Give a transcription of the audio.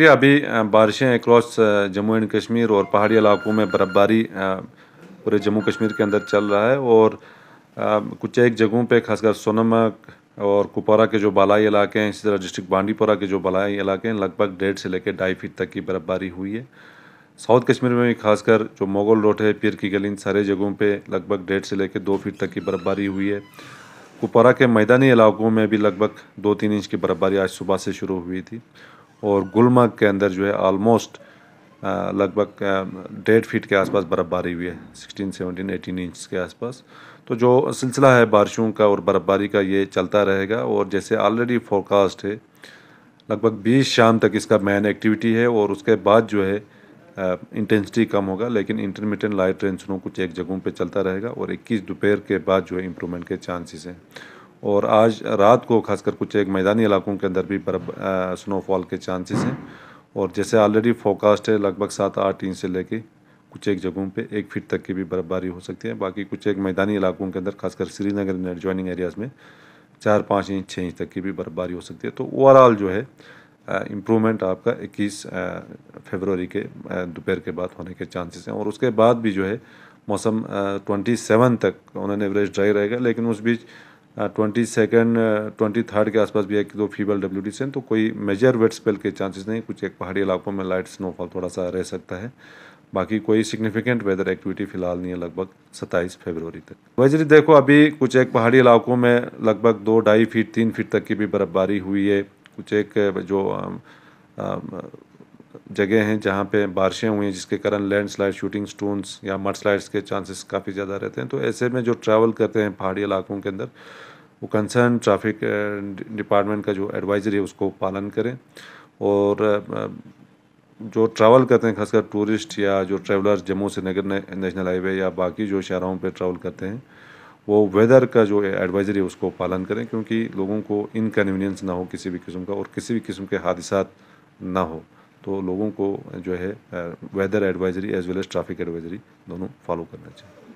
अभी बारिशें across Jammu and Kashmir और पहाड़ी इलाकों में बर्फ़बारी पूरे जम्मू कश्मीर के अंदर चल रहा है और कुछ एक जगहों पे खासकर सोनमक और कुपवारा के जो बालाई इलाके हैं इसी तरह डिस्ट्रिक्ट बांडीपोरा के जो बालाई इलाके हैं लगभग डेढ़ से लेकर ढाई फीट तक की बर्फ़बारी हुई है साउथ कश्मीर में भी खासकर जो मोगल रोड है पीर की गली इन सारे जगहों पर लगभग डेढ़ से लेकर दो फीट तक की बर्फ़बारी हुई है कुपवारा के मैदानी इलाकों में भी लगभग दो तीन इंच की बर्फ़बारी आज सुबह से शुरू हुई थी और गुलमर्ग के अंदर जो है आलमोस्ट लगभग डेढ़ फीट के आसपास बर्फ़बारी हुई है सिक्सटीन सेवनटीन एटीन इंच के आसपास तो जो सिलसिला है बारिशों का और बर्फ़बारी का ये चलता रहेगा और जैसे ऑलरेडी फोरकास्ट है लगभग 20 शाम तक इसका मेन एक्टिविटी है और उसके बाद जो है इंटेंसिटी कम होगा लेकिन इंटरमीडियट लाइट रेंसनों कुछ एक जगहों पे चलता रहेगा और 21 दोपहर के बाद जो है इम्प्रूवमेंट के चांसेस हैं और आज रात को खासकर कुछ एक मैदानी इलाकों के अंदर भी बर्फ स्नोफॉल के चांसेस हैं और जैसे ऑलरेडी फोकास्ट है लगभग सात आठ इंच से लेके कुछ एक जगहों पे एक फीट तक की भी बर्फबारी हो सकती है बाकी कुछ एक मैदानी इलाकों के अंदर खासकर श्रीनगर इन एडजॉइनिंग एरियाज़ में चार पाँच इंच छः इंच तक की भी बर्फबारी हो सकती है तो ओवरऑल जो है इम्प्रूवमेंट आपका 21 फरवरी के दोपहर के बाद होने के चांसेस हैं और उसके बाद भी जो है मौसम ट्वेंटी सेवन तक ऑन एन एवरेज ड्राई रहेगा लेकिन उस बीच ट्वेंटी सेकेंड ट्वेंटी थर्ड के आसपास भी एक दो फीबल डब्ल्यू डी तो कोई मेजर वेट स्पेल के चांसेस नहीं कुछ एक पहाड़ी इलाकों में लाइट स्नोफॉल थोड़ा सा रह सकता है बाकी कोई सिग्निफिकेंट वेदर एक्टिविटी फिलहाल नहीं है लगभग सत्ताईस फरवरी तक वजरी देखो अभी कुछ एक पहाड़ी इलाकों में लगभग दो ढाई फीट तीन फीट तक की भी बर्फबारी हुई है कुछ एक जो um, um, जगह हैं जहाँ पे बारिशें हुई हैं जिसके कारण लैंडस्लाइड शूटिंग स्टोन्स या मडस्लाइड्स के चांसेस काफ़ी ज़्यादा रहते हैं तो ऐसे में जो ट्रैवल करते हैं पहाड़ी इलाकों के अंदर वो कंसर्न ट्रैफिक डिपार्टमेंट का जो एडवाइजरी है उसको पालन करें और जो ट्रैवल करते हैं खासकर टूरिस्ट या जो ट्रैवलर जम्मू से नगर नेशनल हाईवे या बाकी जो शहरों पर ट्रैवल करते हैं वो वेदर का जो एडवाइजरी है उसको पालन करें क्योंकि लोगों को इनकन्वीनियंस ना हो किसी भी किस्म का और किसी भी किस्म के हादसा ना हो तो लोगों को जो है weather advisory as well as traffic advisory दोनों फॉलो करना चाहिए